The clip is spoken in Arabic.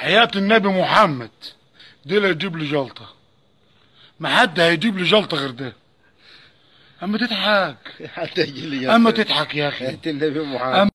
حياة النبي محمد دي اللي يجيب لي جلطة ما حد هيجيب لي جلطة غير ده اما تضحك حتى يجي لي اما تضحك يا اخي حياة النبي محمد